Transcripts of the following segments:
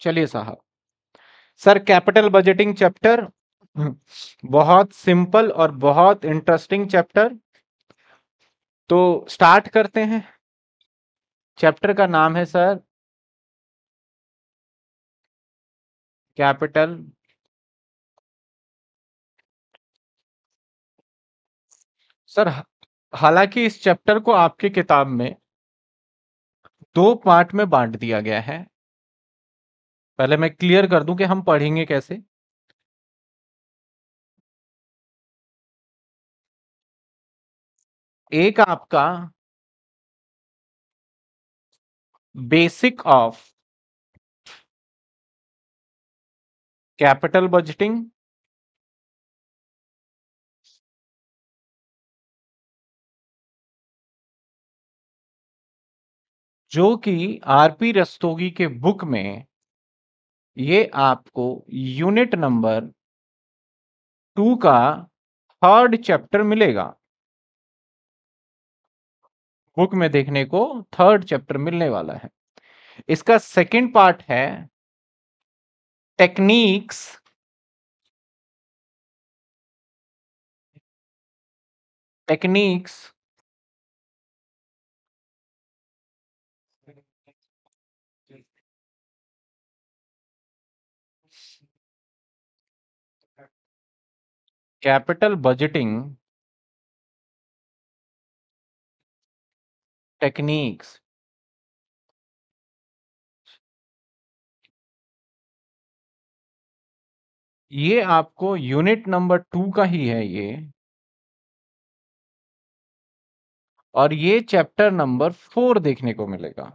चलिए साहब sir capital budgeting chapter hmm, बहुत सिंपल और बहुत इंटरेस्टिंग चैप्टर तो स्टार्ट करते हैं चैप्टर का नाम है सर कैपिटल सर हालांकि इस चैप्टर को आपकी किताब में दो पार्ट में बांट दिया गया है पहले मैं क्लियर कर दूं कि हम पढ़ेंगे कैसे एक आपका बेसिक ऑफ कैपिटल बजटिंग जो कि आरपी रस्तोगी के बुक में ये आपको यूनिट नंबर टू का थर्ड चैप्टर मिलेगा बुक में देखने को थर्ड चैप्टर मिलने वाला है इसका सेकंड पार्ट है techniques techniques capital budgeting techniques ये आपको यूनिट नंबर टू का ही है ये और ये चैप्टर नंबर फोर देखने को मिलेगा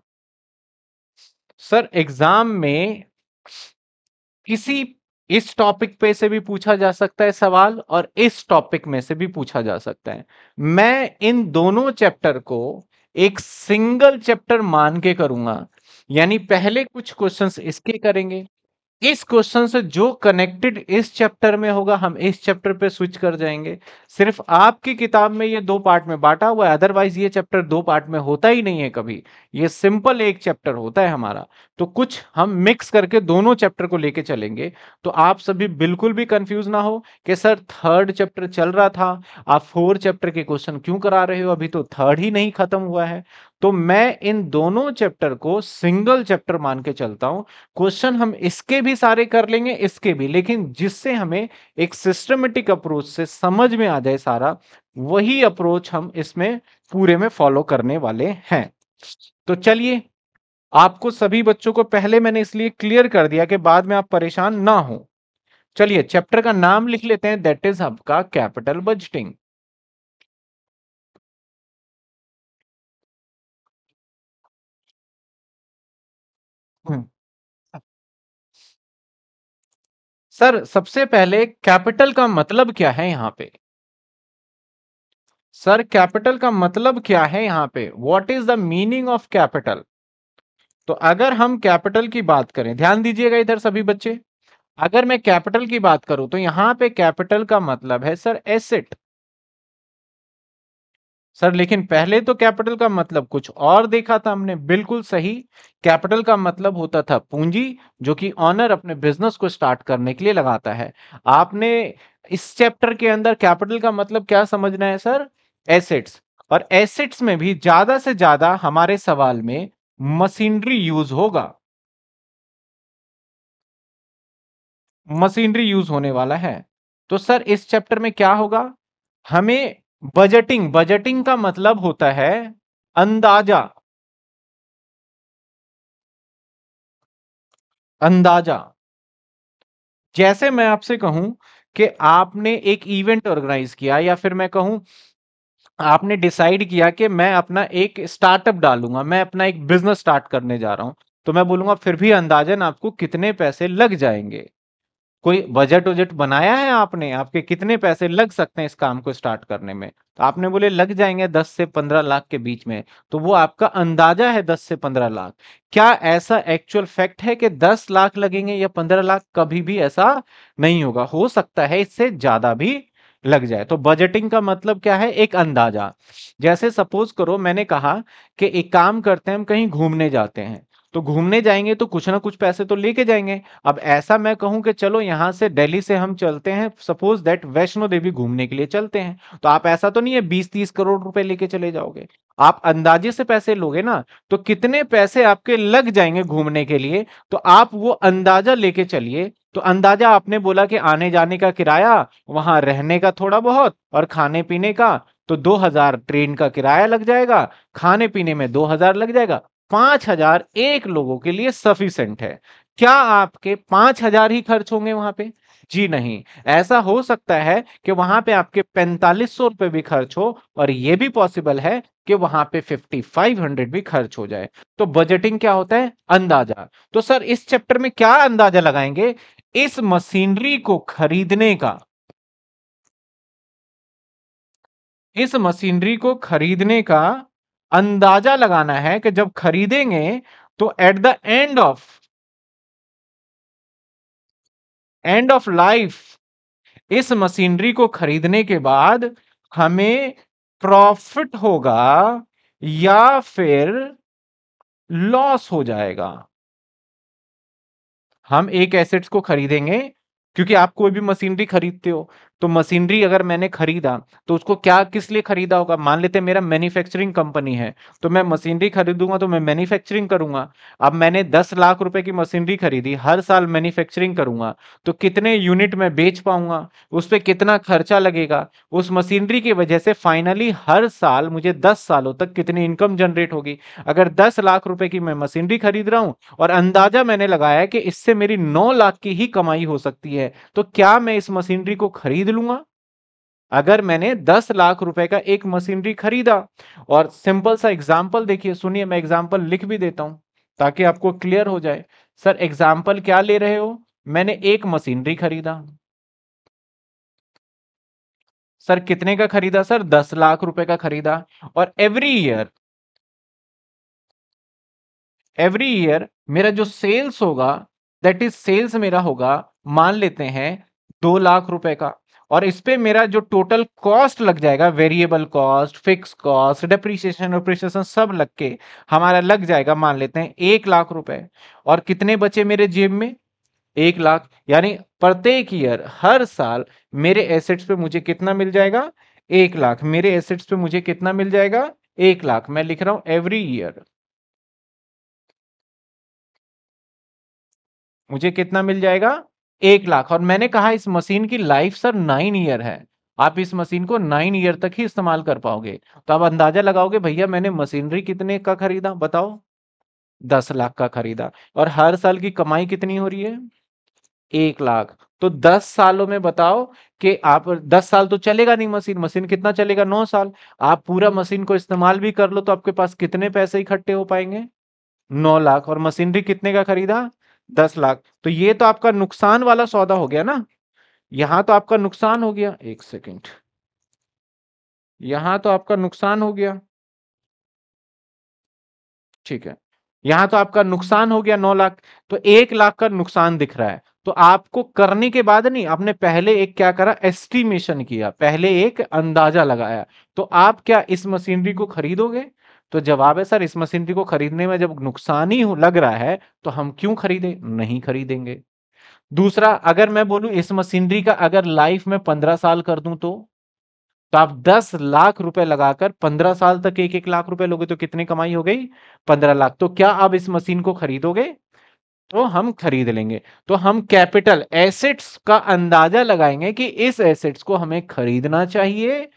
सर एग्जाम में किसी इस टॉपिक पे से भी पूछा जा सकता है सवाल और इस टॉपिक में से भी पूछा जा सकता है मैं इन दोनों चैप्टर को एक सिंगल चैप्टर मान के करूंगा यानी पहले कुछ क्वेश्चंस इसके करेंगे इस क्वेश्चन से जो कनेक्टेड इस चैप्टर में होगा हम इस चैप्टर पे स्विच कर जाएंगे सिर्फ आपकी किताब में ये दो पार्ट में बांटा हुआ है अदरवाइज ये चैप्टर दो पार्ट में होता ही नहीं है कभी ये सिंपल एक चैप्टर होता है हमारा तो कुछ हम मिक्स करके दोनों चैप्टर को लेके चलेंगे तो आप सभी बिल्कुल भी कंफ्यूज ना हो कि सर थर्ड चैप्टर चल रहा था आप फोर्थ चैप्टर के क्वेश्चन क्यों करा रहे हो अभी तो थर्ड ही नहीं खत्म हुआ है तो मैं इन दोनों चैप्टर को सिंगल चैप्टर मान के चलता हूं क्वेश्चन हम इसके भी सारे कर लेंगे इसके भी लेकिन जिससे हमें एक सिस्टमेटिक अप्रोच से समझ में आ जाए सारा वही अप्रोच हम इसमें पूरे में फॉलो करने वाले हैं तो चलिए आपको सभी बच्चों को पहले मैंने इसलिए क्लियर कर दिया कि बाद में आप परेशान ना हो चलिए चैप्टर का नाम लिख लेते हैं दैट इज आपका कैपिटल बजटिंग हम्म। सर, सबसे पहले कैपिटल का मतलब क्या है यहां पे? सर, कैपिटल का मतलब क्या है यहां पे? What is the meaning of capital? तो अगर हम कैपिटल की बात करें, ध्यान दीजिएगा इधर सभी बच्चे। अगर मैं कैपिटल की बात करूं तो यहां पे कैपिटल का मतलब है सर एसेट। सर लेकिन पहले तो कैपिटल का मतलब कुछ और देखा था हमने बिल्कुल सही कैपिटल का मतलब होता था पूंजी जो कि ऑनर अपने बिजनेस को स्टार्ट करने के लिए लगाता है आपने इस चैप्टर के अंदर कैपिटल का मतलब क्या समझना है सर एसेट्स और एसेट्स में भी ज्यादा से ज्यादा हमारे सवाल में मशीनरी यूज होगा मशीनरी यूज होने वाला है तो सर इस चैप्टर में क्या होगा हमें बजटिंग बजटिंग का मतलब होता है अंदाजा अंदाजा जैसे मैं आपसे कहूं कि आपने एक इवेंट ऑर्गेनाइज किया या फिर मैं कहूं आपने डिसाइड किया कि मैं अपना एक स्टार्टअप डालूंगा मैं अपना एक बिजनेस स्टार्ट करने जा रहा हूं तो मैं बोलूंगा फिर भी अंदाजन आपको कितने पैसे लग जाएंगे कोई बजट वजट बनाया है आपने आपके कितने पैसे लग सकते हैं इस काम को स्टार्ट करने में तो आपने बोले लग जाएंगे 10 से 15 लाख के बीच में तो वो आपका अंदाजा है 10 से 15 लाख क्या ऐसा एक्चुअल फैक्ट है कि 10 लाख लगेंगे या 15 लाख कभी भी ऐसा नहीं होगा हो सकता है इससे ज्यादा भी लग जाए तो बजटिंग का मतलब क्या है एक अंदाजा जैसे सपोज करो मैंने कहा कि एक काम करते हैं हम कहीं घूमने जाते हैं तो घूमने जाएंगे तो कुछ ना कुछ पैसे तो लेके जाएंगे अब ऐसा मैं कहूं कि चलो यहाँ से दिल्ली से हम चलते हैं सपोज दैट वैष्णो देवी घूमने के लिए चलते हैं तो आप ऐसा तो नहीं है बीस तीस करोड़ रुपए लेके चले जाओगे आप अंदाजे से पैसे लोगे ना तो कितने पैसे आपके लग जाएंगे घूमने के लिए तो आप वो अंदाजा लेके चलिए तो अंदाजा आपने बोला कि आने जाने का किराया वहां रहने का थोड़ा बहुत और खाने पीने का तो 2000 ट्रेन का किराया लग जाएगा खाने पीने में 2000 लग जाएगा पांच हजार एक लोगों के लिए सफिशेंट है क्या आपके पांच हजार ही खर्च होंगे वहां पे जी नहीं ऐसा हो सकता है कि वहां पे आपके पैंतालीस सौ रुपए भी खर्च हो और ये भी पॉसिबल है कि वहां पे 5500 भी खर्च हो जाए तो बजटिंग क्या होता है अंदाजा तो सर इस चैप्टर में क्या अंदाजा लगाएंगे इस मशीनरी को खरीदने का इस मशीनरी को खरीदने का अंदाजा लगाना है कि जब खरीदेंगे तो at the end of end of life इस मशीनरी को खरीदने के बाद हमें प्रॉफिट होगा या फिर लॉस हो जाएगा हम एक एसेट्स को खरीदेंगे क्योंकि आप कोई भी मशीनरी खरीदते हो तो मशीनरी अगर मैंने खरीदा तो उसको क्या किस लिए खरीदा होगा मान लेते मेरा मैन्युफैक्चरिंग कंपनी है तो मैं मशीनरी खरीदूंगा तो मैं मैन्युफैक्चरिंग करूंगा अब मैंने दस लाख रुपए की मशीनरी खरीदी हर साल मैन्युफैक्चरिंग करूंगा तो कितने यूनिट में बेच पाऊंगा उस पर कितना खर्चा लगेगा उस मशीनरी की वजह से फाइनली हर साल मुझे दस सालों तक कितनी इनकम जनरेट होगी अगर दस लाख रुपए की मैं मशीनरी खरीद रहा हूँ और अंदाजा मैंने लगाया कि इससे मेरी नौ लाख की ही कमाई हो सकती है तो क्या मैं इस मशीनरी को खरीद लूंगा अगर मैंने दस लाख रुपए का एक मशीनरी खरीदा और सिंपल सा एग्जाम्पल देखिए सुनिए मैं एग्जाम्पल लिख भी देता हूं ताकि आपको क्लियर हो जाए सर एग्जाम्पल क्या ले रहे हो मैंने एक मशीनरी खरीदा सर कितने का खरीदा सर दस लाख रुपए का खरीदा और एवरी ईयर एवरी ईयर मेरा जो सेल्स होगा दैट इज सेल्स मेरा होगा मान लेते हैं दो लाख रुपए का और इस पे मेरा जो टोटल कॉस्ट लग जाएगा variable cost fix cost depreciation appreciation सब लग के हमारा लग जाएगा मान लेते हैं एक लाख रुपए और कितने बचे मेरे जेब में एक लाख यानी प्रत्येक ईयर हर साल मेरे एसेट्स पे मुझे कितना मिल जाएगा एक लाख मेरे एसेट्स पे मुझे कितना मिल जाएगा एक लाख मैं लिख रहा हूं एवरी ईयर मुझे कितना मिल जाएगा एक लाख और मैंने कहा इस मशीन की लाइफ सर नाइन ईयर है आप इस मशीन को नाइन ईयर तक ही इस्तेमाल कर पाओगे तो आप अंदाजा लगाओगे भैया मैंने मशीनरी कितने का खरीदा बताओ दस लाख का खरीदा और हर साल की कमाई कितनी हो रही है एक लाख तो दस सालों में बताओ कि आप दस साल तो चलेगा नहीं मशीन मशीन कितना चलेगा नौ साल आप पूरा मशीन को इस्तेमाल भी कर लो तो आपके पास कितने पैसे इकट्ठे हो पाएंगे नौ लाख और मशीनरी कितने का खरीदा दस लाख तो ये तो आपका नुकसान वाला सौदा हो गया ना यहां तो आपका नुकसान हो गया एक सेकेंड यहां तो आपका नुकसान हो गया ठीक है यहां तो आपका नुकसान हो गया नौ लाख तो एक लाख का नुकसान दिख रहा है तो आपको करने के बाद नहीं आपने पहले एक क्या करा एस्टिमेशन किया पहले एक अंदाजा लगाया तो आप क्या इस मशीनरी को खरीदोगे तो जवाब है सर इस मशीनरी को खरीदने में जब नुकसान ही लग रहा है तो हम क्यों खरीदे नहीं खरीदेंगे दूसरा अगर मैं बोलूं इस मशीनरी का अगर लाइफ में पंद्रह साल कर दूं तो तो आप दस लाख रुपए लगाकर पंद्रह साल तक एक एक लाख रुपए लोगे तो कितनी कमाई हो गई पंद्रह लाख तो क्या आप इस मशीन को खरीदोगे तो हम खरीद लेंगे तो हम कैपिटल एसेट्स का अंदाजा लगाएंगे कि इस एसेट्स को हमें खरीदना चाहिए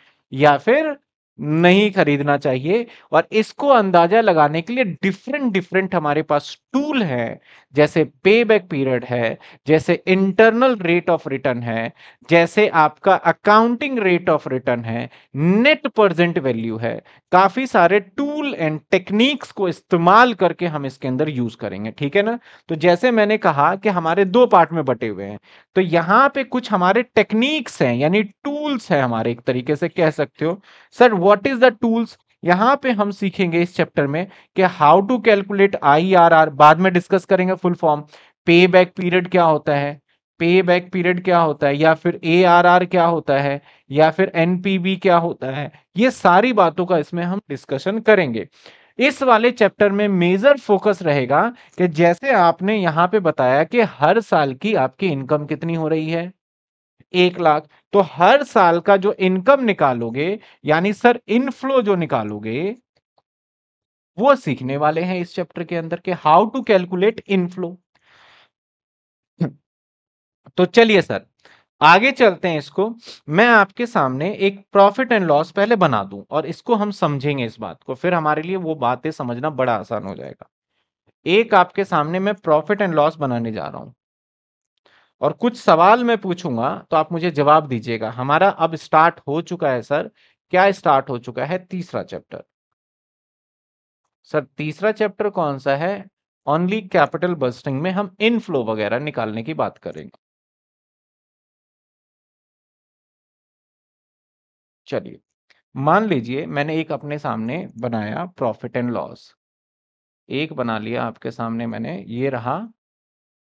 या फिर नहीं खरीदना चाहिए और इसको अंदाजा लगाने के लिए डिफरेंट डिफरेंट हमारे पास टूल हैं जैसे पे बैक पीरियड है जैसे इंटरनल रेट ऑफ रिटर्न है जैसे आपका अकाउंटिंग रेट ऑफ रिटर्न है नेट प्रेजेंट वैल्यू है काफी सारे टूल एंड टेक्निक्स को इस्तेमाल करके हम इसके अंदर यूज करेंगे ठीक है ना तो जैसे मैंने कहा कि हमारे दो पार्ट में बटे हुए हैं तो यहाँ पे कुछ हमारे टेक्निक्स हैं यानी टूल्स हैं हमारे एक तरीके से कह सकते हो sir what is the tools यहाँ पे हम सीखेंगे इस चैप्टर में कि how to calculate I R R बाद में डिस्कस करेंगे full form pay back period क्या होता है पे बैक पीरियड क्या होता है या फिर ए क्या होता है या फिर बी क्या होता है ये सारी बातों का इसमें हम डिस्कशन करेंगे इस वाले चैप्टर में मेजर फोकस रहेगा कि जैसे आपने यहाँ पे बताया कि हर साल की आपकी इनकम कितनी हो रही है एक लाख तो हर साल का जो इनकम निकालोगे यानी सर इनफ्लो जो निकालोगे वो सीखने वाले हैं इस चैप्टर के अंदर के हाउ टू कैलकुलेट इनफ्लो तो चलिए सर आगे चलते हैं इसको मैं आपके सामने एक प्रॉफिट एंड लॉस पहले बना दूं और इसको हम समझेंगे इस बात को फिर हमारे लिए वो बातें समझना बड़ा आसान हो जाएगा एक आपके सामने मैं प्रॉफिट एंड लॉस बनाने जा रहा हूं और कुछ सवाल मैं पूछूंगा तो आप मुझे जवाब दीजिएगा हमारा अब स्टार्ट हो चुका है सर क्या स्टार्ट हो चुका है तीसरा चैप्टर सर तीसरा चैप्टर कौन सा है ओनली कैपिटल बस्टिंग में हम इनफ्लो वगैरह निकालने की बात करेंगे चलिए मान लीजिए मैंने एक अपने सामने बनाया प्रॉफिट एंड लॉस एक बना लिया आपके सामने मैंने ये रहा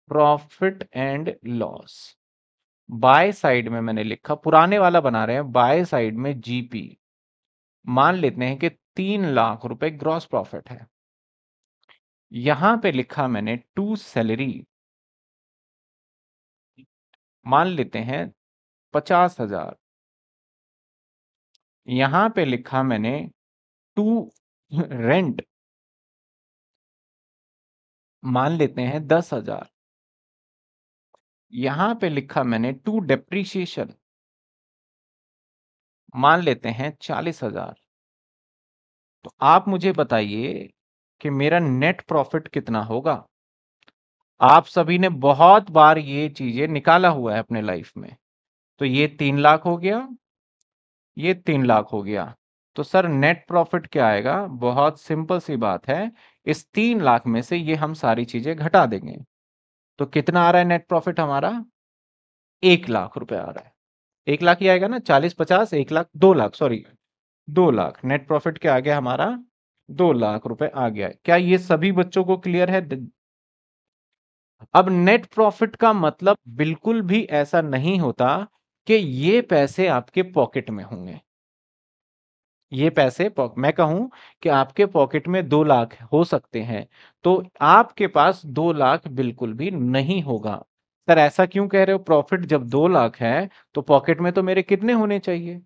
प्रॉफिट एंड लॉस बाय साइड में मैंने लिखा पुराने वाला बना रहे हैं बाय साइड में जीपी मान लेते हैं कि तीन लाख रुपए ग्रॉस प्रॉफिट है यहां पे लिखा मैंने टू सैलरी मान लेते हैं पचास हजार यहां पे लिखा मैंने टू रेंट मान लेते हैं दस हजार यहां पे लिखा मैंने टू डेप्रीशिएशन मान लेते हैं चालीस हजार तो आप मुझे बताइए कि मेरा नेट प्रॉफिट कितना होगा आप सभी ने बहुत बार ये चीजें निकाला हुआ है अपने लाइफ में तो ये तीन लाख हो गया ये तीन लाख हो गया तो सर नेट प्रॉफिट क्या आएगा बहुत सिंपल सी बात है इस तीन लाख में से ये हम सारी चीजें घटा देंगे तो कितना आ रहा है नेट प्रॉफिट हमारा एक लाख रुपए आ रहा है एक लाख ही आएगा ना चालीस पचास एक लाख दो लाख सॉरी दो लाख नेट प्रॉफिट क्या आ गया हमारा दो लाख रुपए आ गया क्या ये सभी बच्चों को क्लियर है अब नेट प्रॉफिट का मतलब बिल्कुल भी ऐसा नहीं होता कि ये पैसे आपके पॉकेट में होंगे ये पैसे मैं कहूं कि आपके पॉकेट में दो लाख हो सकते हैं तो आपके पास दो लाख बिल्कुल भी नहीं होगा सर ऐसा क्यों कह रहे हो प्रॉफिट जब दो लाख है तो पॉकेट में तो मेरे कितने होने चाहिए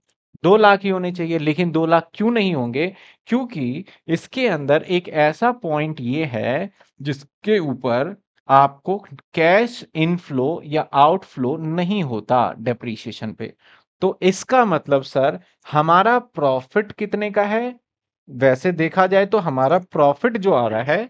दो लाख ही होने चाहिए लेकिन दो लाख क्यों नहीं होंगे क्योंकि इसके अंदर एक ऐसा पॉइंट ये है जिसके ऊपर आपको कैश इनफ्लो या आउटफ्लो नहीं होता डेप्रीशिएशन पे तो इसका मतलब सर हमारा प्रॉफिट कितने का है वैसे देखा जाए तो हमारा प्रॉफिट जो आ रहा है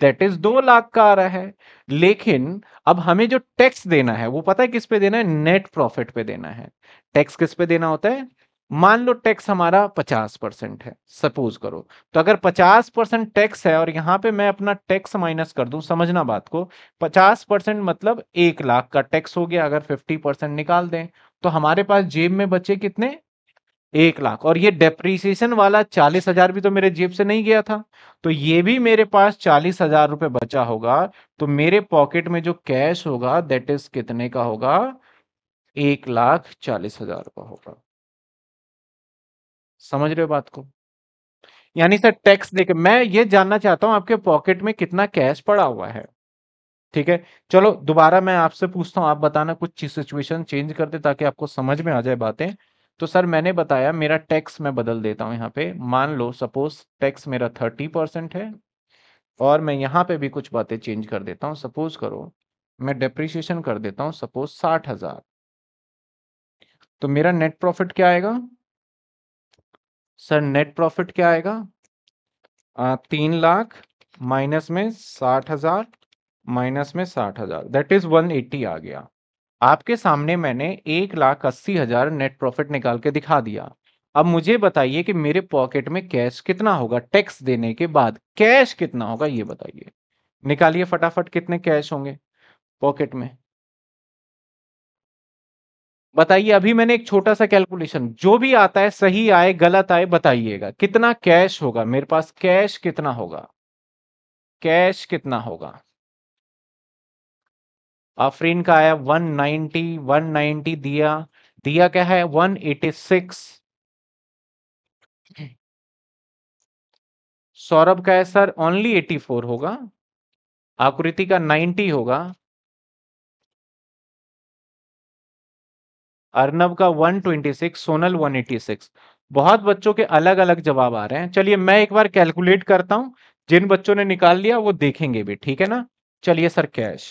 दैट इज दो लाख का आ रहा है लेकिन अब हमें जो टैक्स देना है वो पता है किस पे देना है नेट प्रॉफिट पे देना है टैक्स किस पे देना होता है मान लो टैक्स हमारा 50 परसेंट है सपोज करो तो अगर 50 परसेंट टैक्स है और यहाँ पे मैं अपना टैक्स माइनस कर दूं समझना बात को 50 परसेंट मतलब एक लाख का टैक्स हो गया अगर 50 परसेंट निकाल दें तो हमारे पास जेब में बचे कितने एक लाख और ये डेप्रीसिएशन वाला चालीस हजार भी तो मेरे जेब से नहीं गया था तो ये भी मेरे पास चालीस हजार रुपये बचा होगा तो मेरे पॉकेट में जो कैश होगा दैट इज कितने का होगा एक लाख चालीस हजार का होगा समझ रहे हो बात को यानी सर टैक्स देखे मैं ये जानना चाहता हूं आपके पॉकेट में कितना कैश पड़ा हुआ है ठीक है चलो दोबारा मैं आपसे पूछता हूं आप बताना कुछ सिचुएशन चेंज कर दे ताकि आपको समझ में आ जाए बातें तो सर मैंने बताया मेरा टैक्स मैं बदल देता हूं यहाँ पे मान लो सपोज टैक्स मेरा थर्टी परसेंट है और मैं यहाँ पे भी कुछ बातें चेंज कर देता हूँ सपोज करो मैं डिप्रिशिएशन कर देता हूँ सपोज साठ हजार तो मेरा नेट प्रॉफिट क्या आएगा सर नेट प्रॉफिट क्या आएगा आ, तीन लाख माइनस में साठ हजार माइनस में साठ हजार दैट इज वन एट्टी आ गया आपके सामने मैंने एक लाख अस्सी हजार नेट प्रॉफिट निकाल के दिखा दिया अब मुझे बताइए कि मेरे पॉकेट में कैश कितना होगा टैक्स देने के बाद कैश कितना होगा ये बताइए निकालिए फटाफट कितने कैश होंगे पॉकेट में बताइए अभी मैंने एक छोटा सा कैलकुलेशन जो भी आता है सही आए गलत आए बताइएगा कितना कैश होगा मेरे पास कैश कितना होगा कैश कितना होगा आफरीन का आया 190 190 दिया दिया क्या है 186 सौरभ का है सर ओनली 84 होगा आकृति का 90 होगा अर्नब का 126 सोनल 186 बहुत बच्चों के अलग अलग जवाब आ रहे हैं चलिए मैं एक बार कैलकुलेट करता हूं जिन बच्चों ने निकाल लिया वो देखेंगे भी ठीक है ना चलिए सर कैश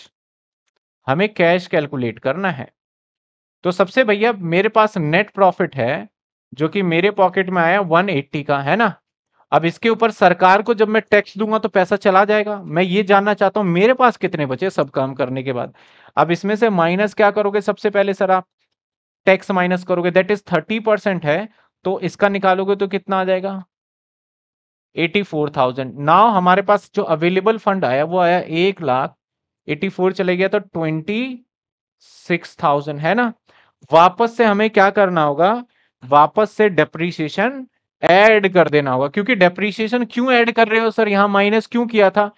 हमें कैश कैलकुलेट करना है तो सबसे भैया मेरे पास नेट प्रॉफिट है जो कि मेरे पॉकेट में आया वन का है ना अब इसके ऊपर सरकार को जब मैं टैक्स दूंगा तो पैसा चला जाएगा मैं ये जानना चाहता हूँ मेरे पास कितने बचे सब काम करने के बाद अब इसमें से माइनस क्या करोगे सबसे पहले सर आप टैक्स माइनस करोगे दैट इज थर्टी परसेंट है तो इसका निकालोगे तो कितना आ जाएगा एटी फोर थाउजेंड नाव हमारे पास जो अवेलेबल फंड आया वो आया एक लाख एटी फोर चले गया तो ट्वेंटी सिक्स थाउजेंड है ना वापस से हमें क्या करना होगा वापस से डेप्रीसिएशन ऐड कर देना होगा क्योंकि डेप्रीशिएशन क्यों ऐड कर रहे हो सर यहाँ माइनस क्यों किया था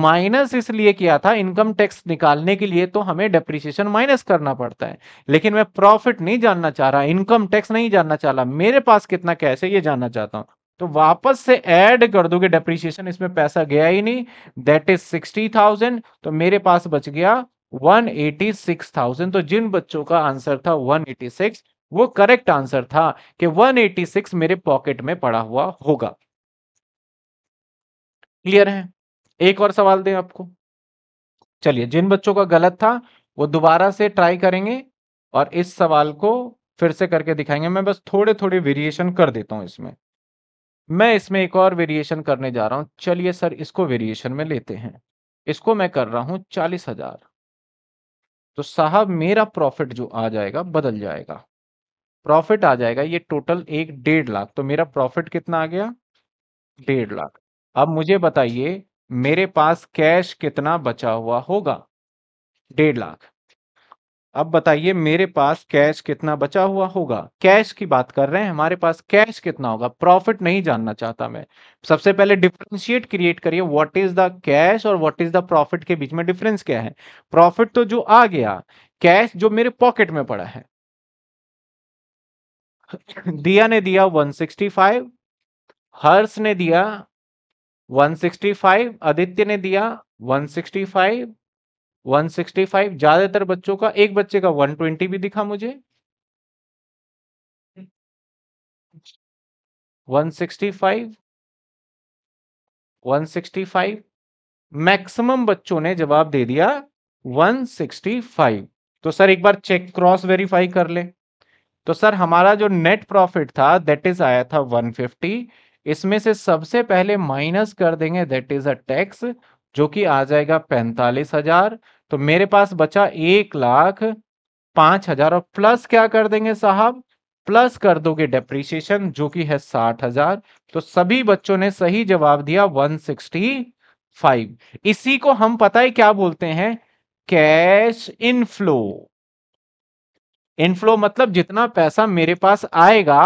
माइनस इसलिए किया था इनकम टैक्स निकालने के लिए तो हमें डेप्रीशिएशन माइनस करना पड़ता है लेकिन मैं प्रॉफिट नहीं जानना चाह रहा इनकम टैक्स नहीं जानना चाह रहा मेरे पास कितना कैश है ये जानना चाहता हूँ तो वापस से ऐड कर दोगे डेप्रीशिएशन इसमें पैसा गया ही नहीं दैट इज सिक्सटी थाउजेंड तो मेरे पास बच गया वन एटी सिक्स थाउजेंड तो जिन बच्चों का आंसर था वन एटी सिक्स वो करेक्ट आंसर था कि 186 मेरे पॉकेट में पड़ा हुआ होगा क्लियर है एक और सवाल दें आपको चलिए जिन बच्चों का गलत था वो दोबारा से ट्राई करेंगे और इस सवाल को फिर से करके दिखाएंगे मैं बस थोड़े थोड़े वेरिएशन कर देता हूं इसमें मैं इसमें एक और वेरिएशन करने जा रहा हूं चलिए सर इसको वेरिएशन में लेते हैं इसको मैं कर रहा हूं चालीस हजार तो साहब मेरा प्रॉफिट जो आ जाएगा बदल जाएगा प्रॉफिट आ जाएगा ये टोटल एक डेढ़ लाख तो मेरा प्रॉफिट कितना आ गया डेढ़ लाख अब मुझे बताइए मेरे पास कैश कितना बचा हुआ होगा डेढ़ लाख अब बताइए मेरे पास कैश कितना बचा हुआ होगा कैश की बात कर रहे हैं हमारे पास कैश कितना होगा प्रॉफिट नहीं जानना चाहता मैं सबसे पहले डिफ्रेंशिएट क्रिएट करिए व्हाट इज द कैश और व्हाट इज द प्रॉफिट के बीच में डिफरेंस क्या है प्रॉफिट तो जो आ गया कैश जो मेरे पॉकेट में पड़ा है दिया ने दिया 165 हर्ष ने दिया 165 आदित्य ने दिया 165 165 ज्यादातर बच्चों का एक बच्चे का 120 भी दिखा मुझे 165 165 मैक्सिमम बच्चों ने जवाब दे दिया 165 तो सर एक बार चेक क्रॉस वेरीफाई कर ले तो सर हमारा जो नेट प्रॉफिट था दैट इज आया था 150 इसमें से सबसे पहले माइनस कर देंगे दैट इज अ टैक्स जो कि आ जाएगा पैंतालीस हजार तो मेरे पास बचा एक लाख पांच हजार और प्लस क्या कर देंगे साहब प्लस कर दोगे डेप्रिसिएशन जो कि है साठ हजार तो सभी बच्चों ने सही जवाब दिया वन सिक्सटी फाइव इसी को हम पता है क्या बोलते हैं कैश इनफ्लो इनफ्लो मतलब जितना पैसा मेरे पास आएगा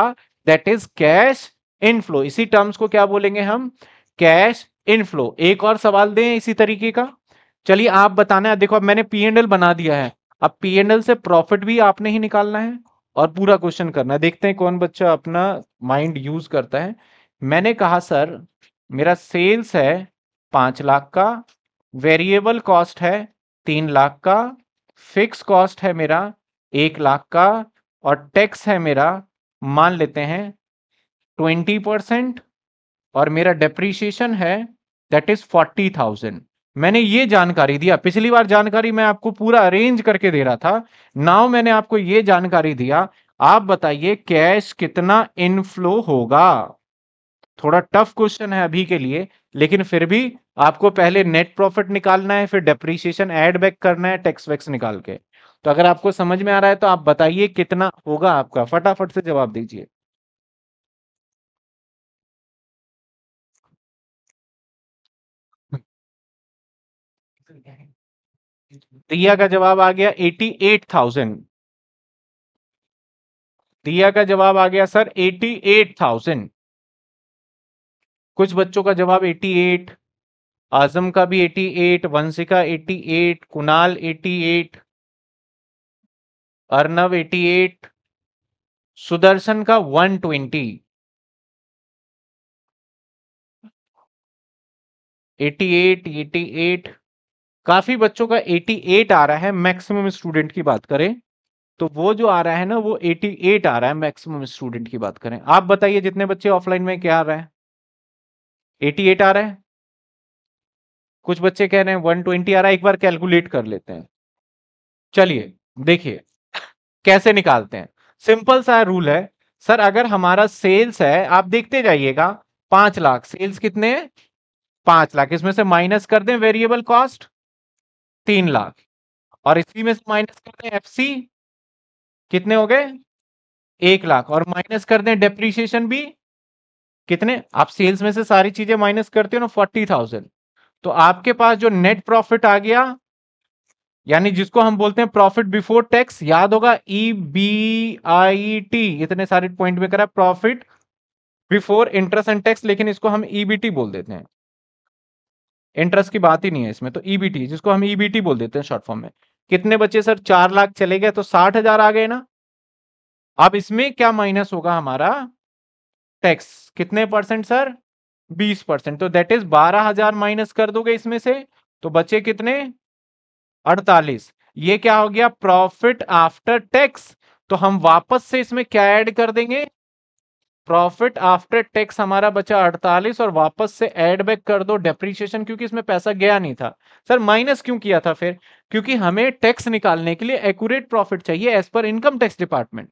दैट इज कैश इनफ्लो इसी टर्म्स को क्या बोलेंगे हम कैश इनफ्लो एक और सवाल दें इसी तरीके का चलिए आप बताना है देखो अब मैंने पी एंड एल बना दिया है अब पी एंड एल से प्रॉफिट भी आपने ही निकालना है और पूरा क्वेश्चन करना है देखते हैं कौन बच्चा अपना माइंड यूज करता है मैंने कहा सर मेरा सेल्स है पांच लाख का वेरिएबल कॉस्ट है तीन लाख का फिक्स कॉस्ट है मेरा एक लाख का और टैक्स है मेरा मान लेते हैं ट्वेंटी परसेंट और मेरा डेप्रीशिएशन है दैट इज फोर्टी थाउजेंड मैंने ये जानकारी दिया पिछली बार जानकारी मैं आपको पूरा अरेंज करके दे रहा था नाउ मैंने आपको ये जानकारी दिया आप बताइए कैश कितना इनफ्लो होगा थोड़ा टफ क्वेश्चन है अभी के लिए लेकिन फिर भी आपको पहले नेट प्रॉफिट निकालना है फिर डेप्रीशिएशन एड बैक करना है टैक्स वैक्स निकाल के तो अगर आपको समझ में आ रहा है तो आप बताइए कितना होगा आपका फटाफट से जवाब दीजिए दिया का जवाब आ गया एटी एट थाउजेंड दिया का जवाब आ गया सर एटी एट थाउजेंड कुछ बच्चों का जवाब एटी एट आजम का भी eighty eight Vanshika eighty eight Kunal eighty eight Arnav 88 Sudarshan का 120 88 एट काफी बच्चों का 88 आ रहा है मैक्सिमम स्टूडेंट की बात करें तो वो जो आ रहा है ना वो 88 आ रहा है मैक्सिमम स्टूडेंट की बात करें आप बताइए जितने बच्चे ऑफलाइन में क्या आ रहा है 88 आ रहा है कुछ बच्चे कह रहे हैं 120 आ रहा है एक बार कैलकुलेट कर लेते हैं चलिए देखिए कैसे निकालते हैं सिंपल सा रूल है सर अगर हमारा सेल्स है आप देखते जाइएगा पांच लाख सेल्स कितने हैं पांच लाख इसमें से माइनस कर दें वेरिएबल कॉस्ट तीन लाख और इसी में से माइनस कर दें एफ कितने हो गए एक लाख और माइनस कर दें डेप्रीशिएशन भी कितने आप सेल्स में से सारी चीजें माइनस करते हो ना फोर्टी थाउजेंड तो आपके पास जो नेट प्रॉफिट आ गया यानी जिसको हम बोलते हैं प्रॉफिट बिफोर टैक्स याद होगा ई बी आई टी इतने सारे पॉइंट में करा profit before interest and tax लेकिन इसको हम ईबीटी e बोल देते हैं इंटरेस्ट की बात ही नहीं है इसमें तो ईबीटी e जिसको हम ईबीटी e बोल देते हैं शॉर्ट फॉर्म में कितने बच्चे सर चार लाख चले गए तो साठ हजार आ गए ना अब इसमें क्या माइनस होगा हमारा टैक्स कितने परसेंट सर बीस परसेंट तो दैट इज बारह हजार माइनस कर दोगे इसमें से तो बच्चे कितने अड़तालीस ये क्या हो गया प्रॉफिट आफ्टर टैक्स तो हम वापस से इसमें क्या ऐड कर देंगे प्रॉफिट आफ्टर टैक्स हमारा बचा अड़तालीस और वापस से एड बैक कर दो डेप्रीशिएशन क्योंकि इसमें पैसा गया नहीं था सर माइनस क्यों किया था फिर क्योंकि हमें टैक्स निकालने के लिए एक्यूरेट प्रॉफिट चाहिए as per income tax department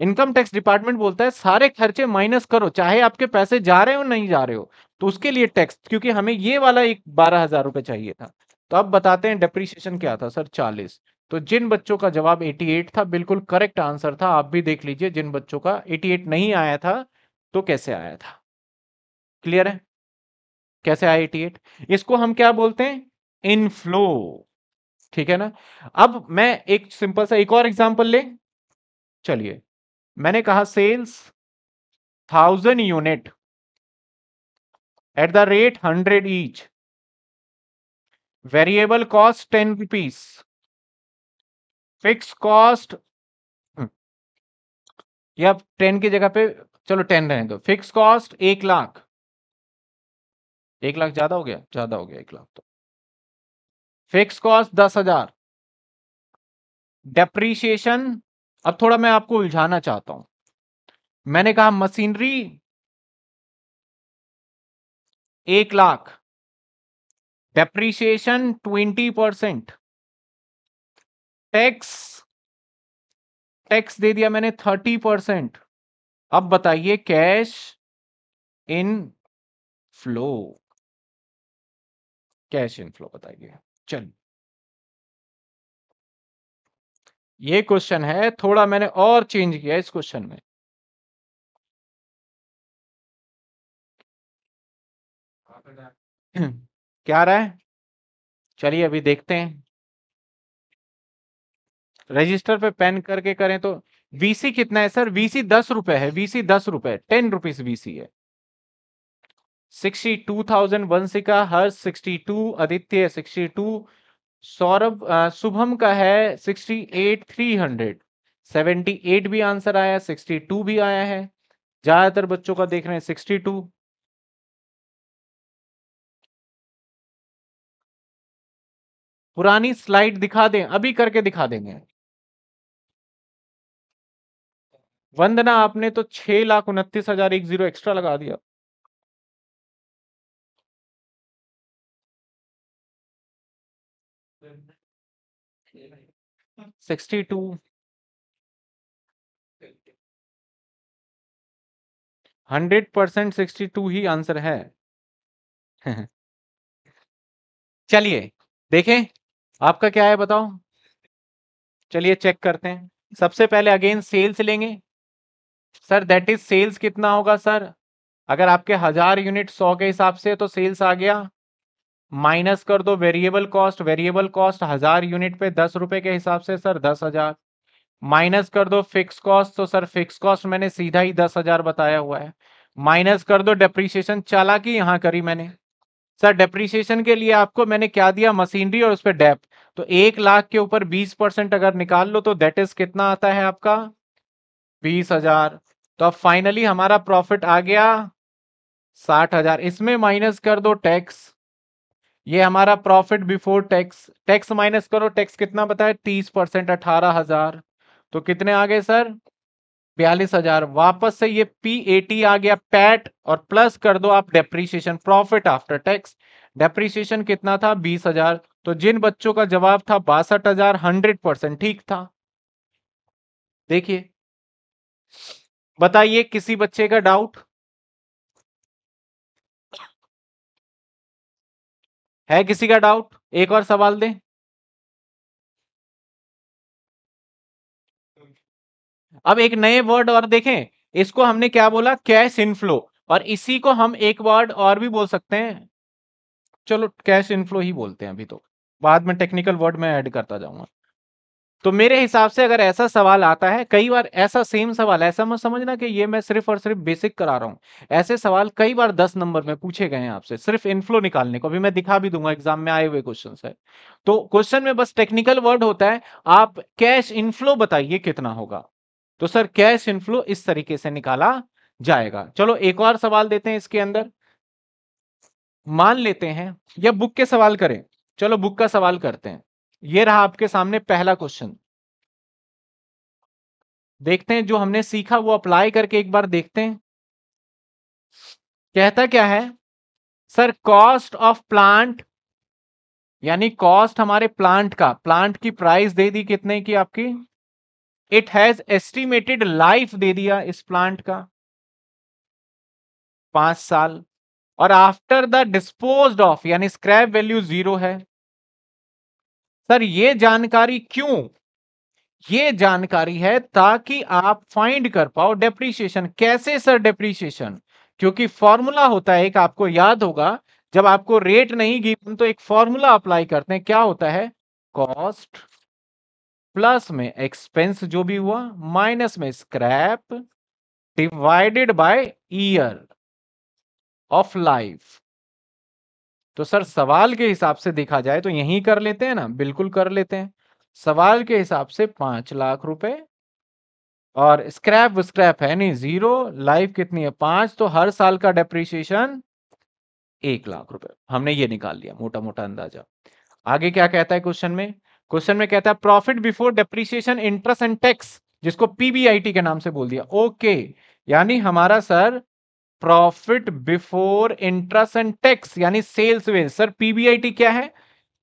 income tax department बोलता है सारे खर्चे माइनस करो चाहे आपके पैसे जा रहे हो नहीं जा रहे हो तो उसके लिए टैक्स क्योंकि हमें ये वाला एक बारह हजार रुपए चाहिए था तो अब बताते हैं डेप्रीसिएशन क्या था सर चालीस तो जिन बच्चों का जवाब 88 था बिल्कुल करेक्ट आंसर था आप भी देख लीजिए जिन बच्चों का 88 नहीं आया था तो कैसे आया था क्लियर है कैसे आया 88 इसको हम क्या बोलते हैं इनफ्लो ठीक है ना अब मैं एक सिंपल सा एक और एग्जांपल ले चलिए मैंने कहा sales thousand unit at the rate hundred each variable cost ten rupees fix cost या टेन की जगह पे चलो टेन रहने दो फिक्स कॉस्ट एक लाख एक लाख ज्यादा हो गया ज्यादा हो गया एक लाख तो फिक्स कॉस्ट दस हजार डेप्रीशिएशन अब थोड़ा मैं आपको उलझाना चाहता हूं मैंने कहा मशीनरी एक lakh twenty percent tax tax दे दिया मैंने थर्टी परसेंट अब बताइए cash inflow cash inflow बताइए चल ये क्वेश्चन है थोड़ा मैंने और चेंज किया इस क्वेश्चन में क्या आ रहा है चलिए अभी देखते हैं रजिस्टर पे पेन करके करें तो वीसी कितना है सर वीसी दस रुपए है वीसी दस रुपए टेन रुपीज वीसी है sixty two thousand Vanshika Harsh sixty two Aditya sixty two Saurabh Shubham का है sixty eight three hundred seventy eight भी आंसर आया सिक्सटी टू भी आया है ज्यादातर बच्चों का देख रहे हैं सिक्सटी टू पुरानी स्लाइड दिखा दें अभी करके दिखा देंगे वंदना आपने तो छह लाख उनतीस हजार एक जीरो एक्स्ट्रा लगा दिया sixty two hundred percent sixty two ही आंसर है चलिए देखें आपका क्या है बताओ चलिए चेक करते हैं सबसे पहले अगेन सेल्स लेंगे सर दैट इज सेल्स कितना होगा सर अगर आपके हजार यूनिट सौ के हिसाब से तो सेल्स आ गया माइनस कर दो वेरिएबल कॉस्ट वेरिएबल कॉस्ट हजार यूनिट पे दस रुपए के हिसाब से सर दस हजार माइनस कर दो फिक्स कॉस्ट तो सर फिक्स कॉस्ट मैंने सीधा ही दस हजार बताया हुआ है माइनस कर दो डेप्रीशिएशन चालाकी यहां करी मैंने सर डेप्रीसिएशन के लिए आपको मैंने क्या दिया मशीनरी और उस पर डेप तो एक लाख के ऊपर बीस परसेंट अगर निकाल लो तो देट इज कितना आता है आपका बीस हजार तो अब फाइनली हमारा प्रॉफिट आ गया साठ हजार इसमें माइनस कर दो टैक्स ये हमारा profit before tax tax minus करो टैक्स कितना बताया तीस परसेंट अठारह हजार तो कितने आ गए सर बयालीस हजार वापस से ये पी टी आ गया पैट और प्लस कर दो आप depreciation profit after tax depreciation कितना था बीस हजार तो जिन बच्चों का जवाब था बासठ हजार हंड्रेड परसेंट ठीक था देखिए बताइए किसी बच्चे का डाउट है किसी का डाउट एक और सवाल दें अब एक नए वर्ड और देखें इसको हमने क्या बोला कैश इनफ्लो और इसी को हम एक वर्ड और भी बोल सकते हैं चलो कैश इनफ्लो ही बोलते हैं अभी तो बाद में टेक्निकल वर्ड में ऐड करता जाऊंगा तो मेरे हिसाब से अगर ऐसा सवाल आता है कई बार ऐसा सेम सवाल ऐसा मत समझना कि ये मैं सिर्फ और सिर्फ बेसिक करा रहा हूँ ऐसे सवाल कई बार दस नंबर में पूछे गए हैं आपसे सिर्फ इनफ्लो निकालने को अभी मैं दिखा भी दूंगा एग्जाम में आए हुए क्वेश्चन है तो क्वेश्चन में बस टेक्निकल वर्ड होता है आप कैश इनफ्लो बताइए कितना होगा तो सर कैश इनफ्लो इस तरीके से निकाला जाएगा चलो एक और सवाल देते हैं इसके अंदर मान लेते हैं या बुक के सवाल करें चलो बुक का सवाल करते हैं ये रहा आपके सामने पहला क्वेश्चन देखते हैं जो हमने सीखा वो अप्लाई करके एक बार देखते हैं कहता क्या है सर कॉस्ट ऑफ प्लांट यानी कॉस्ट हमारे प्लांट का प्लांट की प्राइस दे दी कितने की आपकी इट हैज एस्टिमेटेड लाइफ दे दिया इस प्लांट का पांच साल और आफ्टर द डिस्पोज ऑफ यानी स्क्रैप वैल्यू जीरो है सर ये जानकारी क्यों ये जानकारी है ताकि आप फाइंड कर पाओ डेप्रीशिएशन कैसे सर डेप्रीशिएशन क्योंकि फॉर्मूला होता है एक आपको याद होगा जब आपको रेट नहीं गिवन तो एक फॉर्मूला अप्लाई करते हैं क्या होता है कॉस्ट प्लस में एक्सपेंस जो भी हुआ माइनस में scrap divided by year of life तो सर सवाल के हिसाब से देखा जाए तो यही कर लेते हैं ना बिल्कुल कर लेते हैं सवाल के हिसाब से पांच लाख रुपए और स्क्रैप स्क्रैप है नहीं जीरो लाइफ कितनी है पांच तो हर साल का डेप्रिसिएशन एक लाख रुपए हमने ये निकाल लिया मोटा मोटा अंदाजा आगे क्या कहता है क्वेश्चन में क्वेश्चन में कहता है profit before depreciation interest and tax जिसको पीबीआईटी के नाम से बोल दिया ओके यानी हमारा sir profit before interest and tax यानी सेल्स वेल सर पीबीआईटी क्या है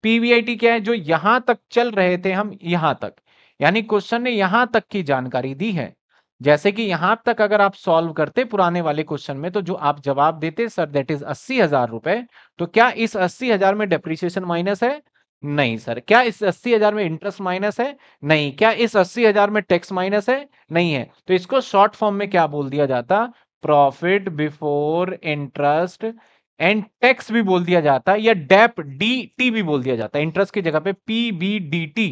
पीबीआईटी क्या है जो यहां तक चल रहे थे हम यहां तक यानी क्वेश्चन ने यहां तक की जानकारी दी है जैसे कि यहां तक अगर आप सॉल्व करते पुराने वाले क्वेश्चन में तो जो आप जवाब देते सर दैट इज अस्सी हजार रुपए तो क्या इस अस्सी हजार में डेप्रिसिएशन माइनस है नहीं सर क्या इस अस्सी हजार में इंटरेस्ट माइनस है नहीं क्या इस अस्सी हजार में टैक्स माइनस है नहीं है तो इसको शॉर्ट फॉर्म में क्या बोल दिया जाता profit before interest and tax भी बोल दिया जाता है या डेप डी टी भी बोल दिया जाता है इंटरेस्ट की जगह पे P B D T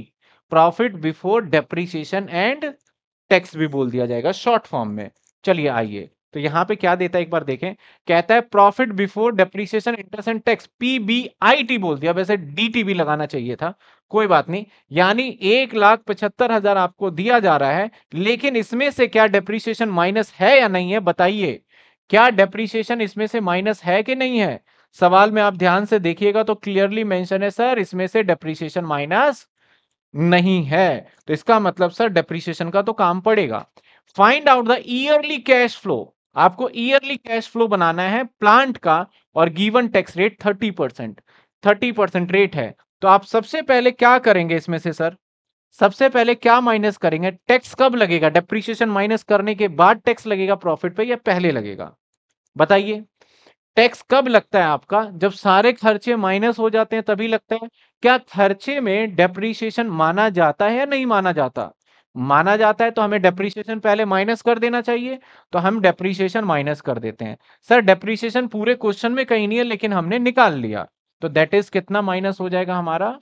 profit before depreciation and tax भी बोल दिया जाएगा शॉर्ट फॉर्म में चलिए आइए तो यहां पे क्या देता है एक बार देखें कहता है profit before depreciation interest and tax PBIT बोल दिया वैसे डीटी भी लगाना चाहिए था कोई बात नहीं यानी एक लाख पचहत्तर हजार आपको दिया जा रहा है लेकिन इसमें से क्या डेप्रिसिएशन माइनस है या नहीं है बताइए क्या डेप्रिसिएशन इसमें से माइनस है कि नहीं है सवाल में आप ध्यान से देखिएगा तो क्लियरली मेंशन है सर इसमें से डेप्रिसिएशन माइनस नहीं है तो इसका मतलब सर डेप्रिसिएशन का तो काम पड़ेगा find out the yearly cash flow आपको ईयरली कैश फ्लो बनाना है प्लांट का और given tax rate thirty percent thirty percent rate है तो आप सबसे पहले क्या करेंगे इसमें से सर सबसे पहले क्या माइनस करेंगे टैक्स कब लगेगा डेप्रिसिएशन माइनस करने के बाद टैक्स लगेगा प्रॉफिट पे या पहले लगेगा बताइए टैक्स कब लगता है आपका जब सारे खर्चे माइनस हो जाते हैं तभी लगता है क्या खर्चे में डेप्रिसिएशन माना जाता है या नहीं माना जाता माना जाता है तो हमें डेप्रीशिएशन पहले माइनस कर देना चाहिए तो हम डेप्रीशिएशन माइनस कर देते हैं सर डेप्रीशिएशन पूरे क्वेश्चन में कहीं नहीं है लेकिन हमने निकाल लिया तो दैट इज कितना माइनस हो जाएगा हमारा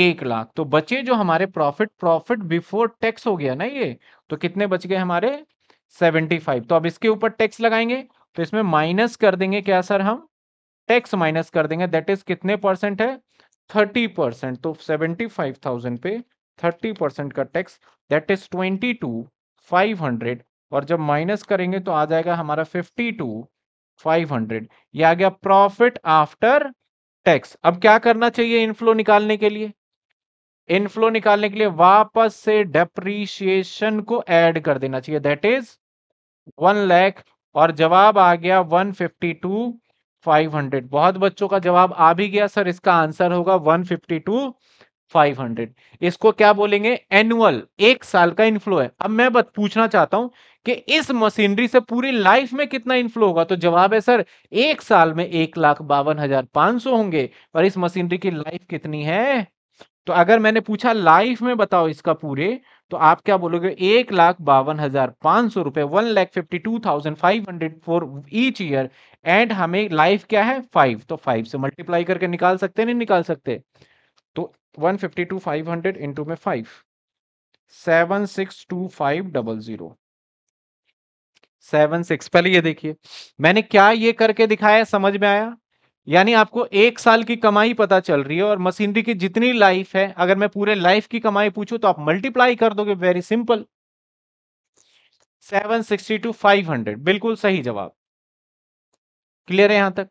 एक लाख तो बचे जो हमारे प्रॉफिट प्रॉफिट बिफोर टैक्स हो गया ना ये तो कितने बच गए हमारे सेवेंटी फाइव तो अब इसके ऊपर टैक्स लगाएंगे तो इसमें माइनस कर देंगे क्या सर हम टैक्स माइनस कर देंगे दैट इज कितने परसेंट है थर्टी परसेंट तो सेवेंटी फाइव थाउजेंड पे थर्टी परसेंट का tax that is twenty two five hundred और जब माइनस करेंगे तो आ जाएगा हमारा फिफ्टी टू फाइव हंड्रेड ये आ गया प्रॉफिट आफ्टर टैक्स अब क्या करना चाहिए इनफ्लो निकालने के लिए इनफ्लो निकालने के लिए वापस से डेप्रीशिएशन को ऐड कर देना चाहिए दैट इज वन लैख और जवाब आ गया one fifty two five hundred बहुत बच्चों का जवाब आ भी गया सर इसका आंसर होगा वन फिफ्टी टू 500 इसको क्या बोलेंगे एनुअल एक साल का इनफ्लो है अब मैं बत पूछना चाहता हूं कि इस मशीनरी से पूरी लाइफ में कितना इन्फ्लो होगा तो जवाब है सर एक साल में एक लाख बावन हजार पांच सौ होंगे पर इस मशीनरी की लाइफ कितनी है तो अगर मैंने पूछा लाइफ में बताओ इसका पूरे तो आप क्या बोलोगे एक लाख बावन हजार पांच सौ रुपए one lakh fifty two thousand five hundred for each year and हमें लाइफ क्या है फाइव तो फाइव से मल्टीप्लाई करके निकाल सकते नहीं निकाल सकते one fifty two five hundred into में five seven six two five double zero seven six पहले ये देखिए मैंने क्या ये करके दिखाया समझ में आया यानी आपको एक साल की कमाई पता चल रही है और मशीनरी की जितनी लाइफ है अगर मैं पूरे लाइफ की कमाई पूछूं तो आप मल्टीप्लाई कर दोगे very simple seven sixty two five hundred बिल्कुल सही जवाब क्लियर है यहां तक